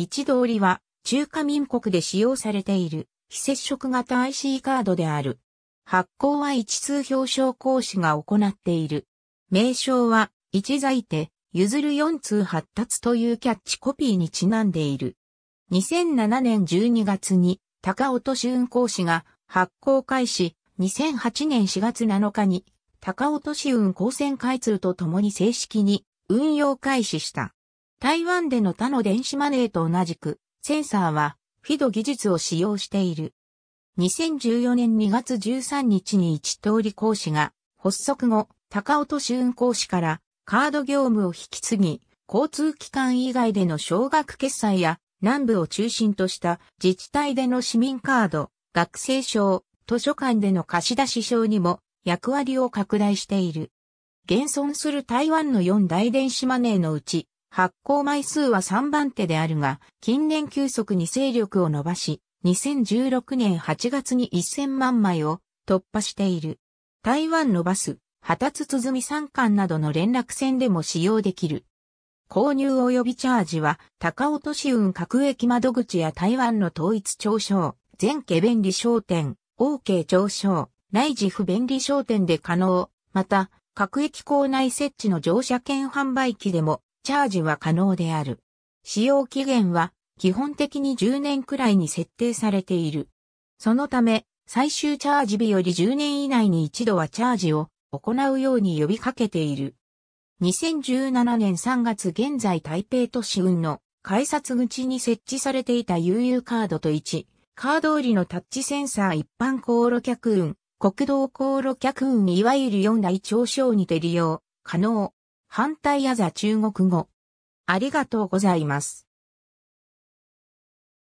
一通りは中華民国で使用されている非接触型 IC カードである。発行は一通表彰行使が行っている。名称は一在手、譲る四通発達というキャッチコピーにちなんでいる。2007年12月に高落し運行士が発行開始、2008年4月7日に高落し運行線開通とともに正式に運用開始した。台湾での他の電子マネーと同じく、センサーは、フィド技術を使用している。2014年2月13日に一通り講師が、発足後、高尾と俊講師から、カード業務を引き継ぎ、交通機関以外での小額決済や、南部を中心とした自治体での市民カード、学生証、図書館での貸し出し証にも役割を拡大している。現存する台湾の4大電子マネーのうち、発行枚数は3番手であるが、近年急速に勢力を伸ばし、2016年8月に1000万枚を突破している。台湾のバス、旗津つづみ三巻などの連絡船でも使用できる。購入及びチャージは、高尾都市運各駅窓口や台湾の統一長所、全家便利商店、OK 長所、内地不便利商店で可能。また、各駅構内設置の乗車券販売機でもチャージは可能である。使用期限は基本的に10年くらいに設定されている。そのため、最終チャージ日より10年以内に一度はチャージを行うように呼びかけている。2017年3月現在台北都市運の改札口に設置されていた UU カードと1、カード売りのタッチセンサー一般航路客運、国道航路客運いわゆる4台長小にて利用可能。反対やざ中国語。ありがとうございます。